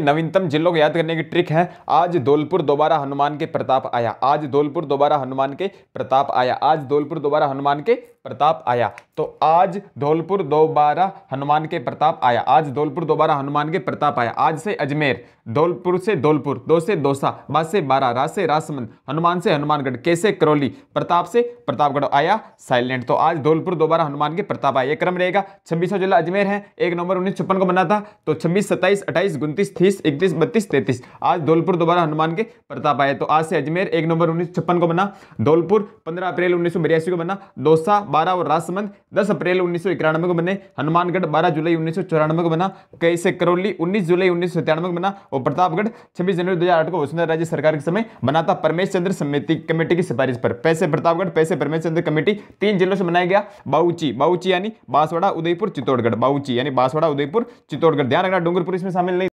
नवीनतम जिलों को याद करने की ट्रिक है आज धौलपुर दोबारा हनुमान के प्रताप आया आज धौलपुर दोबारा हनुमान के प्रताप आया आज धौलपुर दोबारा हनुमान के प्रताप आया तो आज धौलपुर दोबारा हनुमान के प्रताप आया आज धौलपुर दोबारा हनुमान के प्रताप आया आज से अजमेर धौलपुर से धौलपुर दो से दोसा बाद से बारह रा से रासमंद हनुमान से हनुमानगढ़ कैसे करौली प्रताप से प्रतापगढ़ आया साइलेंट तो आज धौलपुर दोबारा हनुमान के प्रताप आया ये क्रम रहेगा छब्बीसों जिला अजमेर है एक नवंबर उन्नीस को बना था तो छब्बीस सत्ताईस अट्ठाईस उन्तीस तीस इकतीस बत्तीस तैतीस आज धौलपुर दोबारा हनुमान के प्रताप आया तो आज से अजमेर एक नवंबर उन्नीस को बना धौलपुर पंद्रह अप्रैल उन्नीस को बना दोसा बारह और राजसमंद दस अप्रैल उन्नीस को बने हनुमानगढ़ बारह जुलाई उन्नीस को बना कई से करौली उन्नीस जुलाई उन्नीस को बना और प्रतापगढ़ छब्बीस जनवरी दो को वसुंधरा राज्य सरकार के समय बना था परमेश चंद्र समिति कमेटी की सिफारिश पर पैसे प्रतापगढ़ पैसे परमेश चंद्र कमेटी तीन जिलों से बनाया गया बाउची बाउची यानी बांसवाड़ा उदयपुर चित्तौड़गढ़ बाउची यानी बांसवाड़ा उदयपुर चित्तौड़गढ़ ध्यान रखना डूंगरपुर इसमें शामिल नहीं